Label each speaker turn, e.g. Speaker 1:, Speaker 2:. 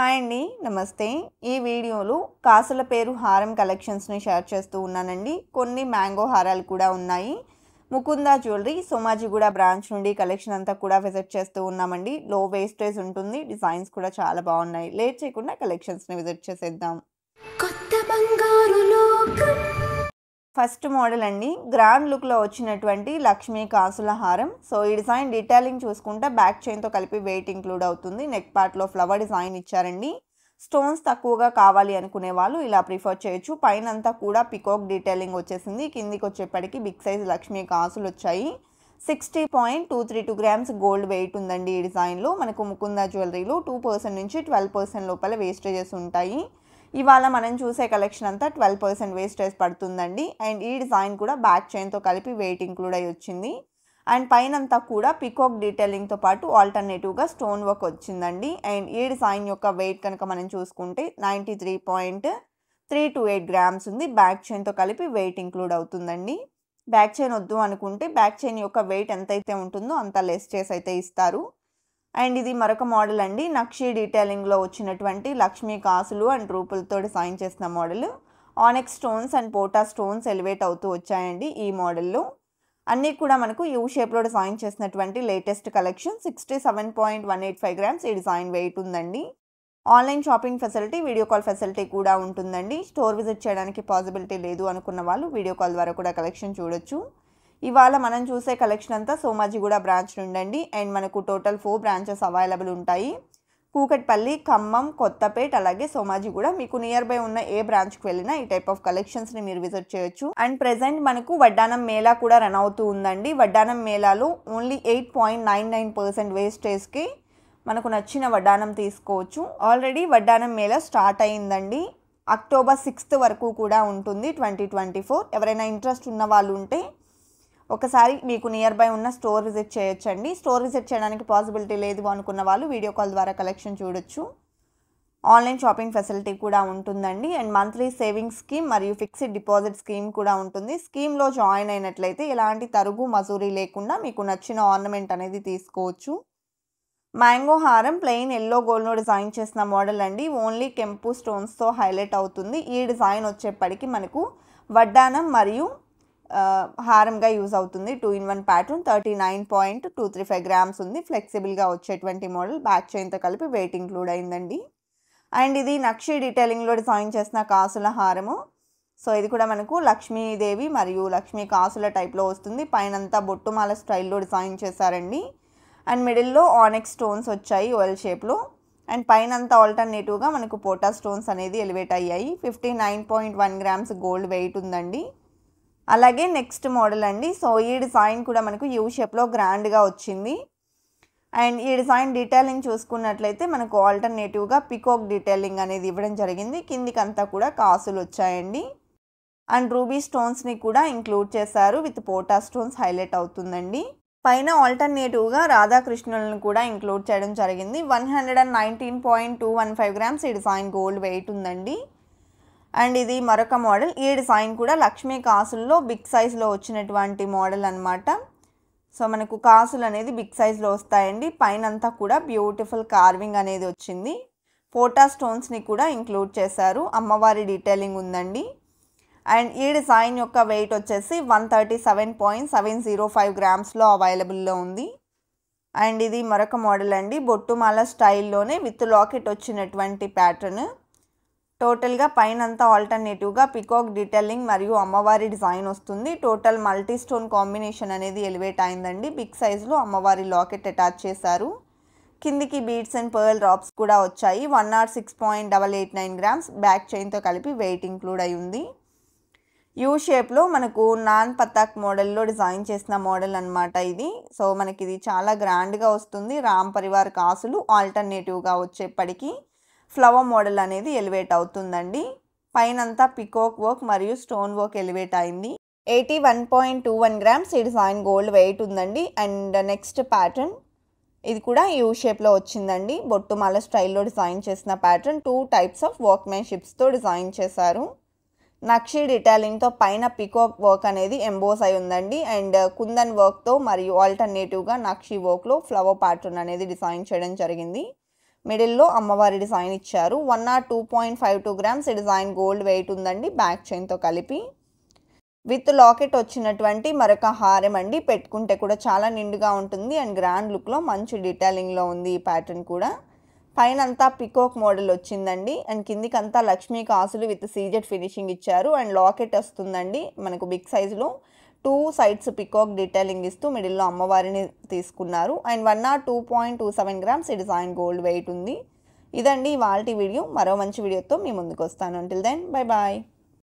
Speaker 1: hi అండి నమస్తే ఈ వీడియోలో కాసుల పేరు హారం కలెక్షన్స్ని షేర్ చేస్తూ ఉన్నానండి కొన్ని మ్యాంగో హారాలు కూడా ఉన్నాయి ముకుందా జ్యువెలరీ సోమాజీగూడ బ్రాంచ్ నుండి కలెక్షన్ అంతా కూడా విజిట్ చేస్తూ ఉన్నామండి లో వేస్టేజ్ ఉంటుంది డిజైన్స్ కూడా చాలా బాగున్నాయి లేట్ చేయకుండా కలెక్షన్స్ని విజిట్ చేసేద్దాం కొత్త బంగారు లోకం ఫస్ట్ మోడల్ అండి గ్రాండ్ లుక్లో వచ్చినటువంటి లక్ష్మీ కాసుల హారం సో ఈ డిజైన్ డీటెయిలింగ్ చూసుకుంటే బ్యాక్ చైన్తో కలిపి వెయిట్ ఇంక్లూడ్ అవుతుంది నెక్ పార్ట్లో ఫ్లవర్ డిజైన్ ఇచ్చారండి స్టోన్స్ తక్కువగా కావాలి అనుకునే వాళ్ళు ఇలా ప్రిఫర్ చేయొచ్చు పైన అంతా కూడా పికోక్ డీటెయిలింగ్ వచ్చేసింది కిందికి వచ్చేప్పటికి బిగ్ సైజ్ లక్ష్మీ కాసులు వచ్చాయి sixty point two three two grams gold weight ఉందండి ఈ డిజైన్లో మనకు ముకుందా జ్యువెలరీలు టూ పర్సెంట్ నుంచి ట్వెల్వ్ పర్సెంట్ లోపల వేస్టేజెస్ ఉంటాయి ఇవాళ మనం చూసే కలెక్షన్ అంతా ట్వెల్వ్ పర్సెంట్ వేస్టేజ్ పడుతుందండి అండ్ ఈ డిజైన్ కూడా బ్యాక్ చైన్తో కలిపి వెయిట్ ఇంక్లూడ్ అయ్యి వచ్చింది అండ్ పైనంతా కూడా పికోక్ డీటెయిలింగ్తో పాటు ఆల్టర్నేటివ్గా స్టోన్ వర్క్ వచ్చిందండి అండ్ ఈ డిజైన్ యొక్క వెయిట్ కనుక మనం చూసుకుంటే ninety three point three two eight grams ఉంది బ్యాక్ చైన్తో కలిపి వెయిట్ ఇంక్లూడ్ అవుతుందండి బ్యాక్ చైన్ వద్దు అనుకుంటే బ్యాక్ చైన్ యొక్క వెయిట్ ఎంత అయితే ఉంటుందో అంత లెస్ చేసి అయితే ఇస్తారు అండ్ ఇది మరొక మోడల్ అండి నక్షి డీటెయిలింగ్లో వచ్చినటువంటి లక్ష్మీ కాసులు అండ్ రూపులతో డిజైన్ చేసిన మోడల్ ఆనెక్ స్టోన్స్ అండ్ పోటా స్టోన్స్ ఎలివేట్ అవుతూ వచ్చాయండి ఈ మోడల్లో అన్నీ కూడా మనకు యూ షేప్లో డిజైన్ చేసినటువంటి latest collection sixty seven point one eight five grams ఈ డిజైన్ వెయిట్ ఉందండి online shopping facility video call facility కూడా ఉంటుందండి స్టోర్ విజిట్ చేయడానికి పాసిబిలిటీ లేదు అనుకున్న వాళ్ళు వీడియో కాల్ ద్వారా కూడా కలెక్షన్ చూడొచ్చు ఇవాళ మనం చూసే కలెక్షన్ అంతా సోమాజిగూడ బ్రాంచ్ నుండండి అండ్ మనకు టోటల్ ఫోర్ బ్రాంచెస్ అవైలబుల్ ఉంటాయి కూకట్పల్లి ఖమ్మం కొత్తపేట అలాగే సోమాజిగూడ మీకు నియర్ బై ఉన్న ఏ బ్రాంచ్కి వెళ్ళినా ఈ టైప్ ఆఫ్ కలెక్షన్స్ని మీరు విజిట్ చేయొచ్చు అండ్ ప్రజెంట్ మనకు వడ్డానం మేళా కూడా రన్ అవుతూ ఉందండి వడ్డానం మేళాలో only eight point nine nine percent వేస్టేజ్కి మనకు నచ్చిన వడ్డానం తీసుకోవచ్చు ఆల్రెడీ వడ్డానం మేళ స్టార్ట్ అయిందండి అక్టోబర్ సిక్స్త్ వరకు కూడా ఉంటుంది ట్వంటీ ట్వంటీ ఫోర్ ఎవరైనా ఇంట్రెస్ట్ ఉన్న వాళ్ళు ఉంటే ఒకసారి మీకు నియర్ బై ఉన్న స్టోర్ విజిట్ చేయొచ్చండి స్టోర్ విజిట్ చేయడానికి పాసిబిలిటీ లేదు అనుకున్న వాళ్ళు వీడియో కాల్ ద్వారా కలెక్షన్ చూడొచ్చు ఆన్లైన్ షాపింగ్ ఫెసిలిటీ కూడా ఉంటుందండి అండ్ మంత్లీ సేవింగ్స్ స్కీమ్ మరియు ఫిక్స్డ్ డిపాజిట్ స్కీమ్ కూడా ఉంటుంది స్కీమ్లో జాయిన్ అయినట్లయితే ఎలాంటి తరుగు మజూరీ లేకుండా మీకు నచ్చిన ఆర్నమెంట్ అనేది తీసుకోవచ్చు మ్యాంగో హారం ప్లెయిన్ ఎల్లో గోల్డ్లో డిజైన్ చేసిన మోడల్ అండి ఓన్లీ కెంపు స్టోన్స్తో హైలైట్ అవుతుంది ఈ డిజైన్ వచ్చేప్పటికి మనకు వడ్డానం మరియు హారంగా యూజ్ అవుతుంది two in one pattern thirty nine point two three five grams ఉంది ఫ్లెక్సిబుల్గా వచ్చేటువంటి మోడల్ బ్యాక్ చైన్తో కలిపి వెయిట్ ఇంక్లూడ్ అయిందండి అండ్ ఇది నక్షి డీటెయిలింగ్లో డిజైన్ చేసిన కాసుల హారము సో ఇది కూడా మనకు లక్ష్మీదేవి మరియు లక్ష్మీ కాసుల టైప్లో వస్తుంది పైన అంతా బొట్టుమాల స్టైల్లో డిజైన్ చేశారండి అండ్ మిడిల్లో ఆనెక్ స్టోన్స్ వచ్చాయి ఓయల్ షేప్లో అండ్ పైన అంతా ఆల్టర్నేటివ్గా మనకు పోటా స్టోన్స్ అనేది ఎలివేట్ అయ్యాయి fifty nine point one grams gold weight ఉందండి అలాగే నెక్స్ట్ మోడల్ అండి సో ఈ డిజైన్ కూడా మనకు యూ షేప్లో గ్రాండ్గా వచ్చింది అండ్ ఈ డిజైన్ డీటెయిలింగ్ చూసుకున్నట్లయితే మనకు ఆల్టర్నేటివ్గా పికోక్ డీటెయిలింగ్ అనేది ఇవ్వడం జరిగింది కిందికంతా కూడా కాసులు వచ్చాయండి అండ్ రూబీ స్టోన్స్ని కూడా ఇంక్లూడ్ చేశారు విత్ పోటా స్టోన్స్ హైలైట్ అవుతుందండి పైన ఆల్టర్నేటివ్గా రాధాకృష్ణులను కూడా ఇంక్లూడ్ చేయడం జరిగింది one hundred and nineteen point two one five grams ఈ డిజైన్ గోల్డ్ వెయిట్ ఉందండి అండ్ ఇది మరొక మోడల్ ఈ సైన్ కూడా లక్ష్మీ కాసుల్లో బిగ్ సైజ్లో వచ్చినటువంటి మోడల్ అనమాట సో మనకు కాసులు అనేది బిగ్ సైజ్లో వస్తాయండి పైన అంతా కూడా బ్యూటిఫుల్ కార్వింగ్ అనేది వచ్చింది ఫోటా స్టోన్స్ని కూడా ఇంక్లూడ్ చేశారు అమ్మవారి డీటెయిలింగ్ ఉందండి అండ్ ఈ డిజైన్ యొక్క వెయిట్ వచ్చేసి one thirty seven point seven zero five గ్రామ్స్లో అవైలబుల్లో ఉంది అండ్ ఇది మరొక మోడల్ అండి బొట్టుమాల స్టైల్లోనే విత్ లాకెట్ వచ్చినటువంటి ప్యాటర్న్ టోటల్గా పైన అంతా ఆల్టర్నేటివ్గా పికాక్ డీటెయిలింగ్ మరియు అమ్మవారి డిజైన్ వస్తుంది టోటల్ మల్టీ స్టోన్ కాంబినేషన్ అనేది ఎలివేట్ అయిందండి బిగ్ సైజ్లో అమ్మవారి లాకెట్ అటాచ్ చేశారు కిందికి బీడ్స్ అండ్ పర్ల్ డ్రాప్స్ కూడా వచ్చాయి one or six point double eight nine grams back చైన్తో కలిపి వెయిట్ ఇంక్లూడ్ అయి ఉంది యూ షేప్లో మనకు నాన్ పతాక్ మోడల్లో డిజైన్ చేసిన మోడల్ అనమాట ఇది సో మనకి ఇది చాలా గ్రాండ్గా వస్తుంది రామ్ పరివార్ కాసులు ఆల్టర్నేటివ్గా వచ్చేప్పటికీ ఫ్లవర్ మోడల్ అనేది ఎలివేట్ అవుతుందండి పైనంతా పికోక్ వర్క్ మరియు స్టోన్ వర్క్ ఎలివేట్ అయింది eighty one point two one grams ఈ డిజైన్ గోల్డ్ వెయిట్ ఉందండి అండ్ నెక్స్ట్ ప్యాటర్న్ ఇది కూడా యూ షేప్లో వచ్చిందండి బొట్టుమాల స్టైల్లో డిజైన్ చేసిన ప్యాటర్న్ టూ టైప్స్ ఆఫ్ వర్క్మెన్షిప్స్తో డిజైన్ చేశారు నక్షి డిటైలింగ్తో పైన పికోక్ వర్క్ అనేది ఎంబోస్ అయి ఉందండి అండ్ కుందన్ వర్క్తో మరియు ఆల్టర్నేటివ్గా నక్షి వర్క్లో ఫ్లవర్ ప్యాటర్న్ అనేది డిజైన్ చేయడం జరిగింది మిడిల్లో అమ్మవారి డిజైన్ ఇచ్చారు one or two point five two grams design gold weight ఉందండి బ్యాక్ చైన్తో కలిపి విత్ లాకెట్ వచ్చినటువంటి మరొక హారం అండి పెట్టుకుంటే కూడా చాలా నిండుగా ఉంటుంది అండ్ గ్రాండ్ లుక్లో మంచి డీటెయిలింగ్లో ఉంది ఈ ప్యాటర్న్ కూడా పైన అంతా పికోక్ మోడల్ వచ్చిందండి అండ్ కిందికంతా లక్ష్మీ కాసులు విత్ సీజెడ్ ఫినిషింగ్ ఇచ్చారు అండ్ లాకెట్ వస్తుందండి మనకు బిగ్ సైజులో టూ సైడ్స్ పికాక్ డీటెయిలింగ్ ఇస్తూ మిడిల్లో అమ్మవారిని తీసుకున్నారు and one or two point two seven grams it is gold weight ఉంది ఇదండి వాళ్ళ వీడియో మరో మంచి వీడియోతో మీ ముందుకు వస్తాను అంటిల్ దెన్ బై బాయ్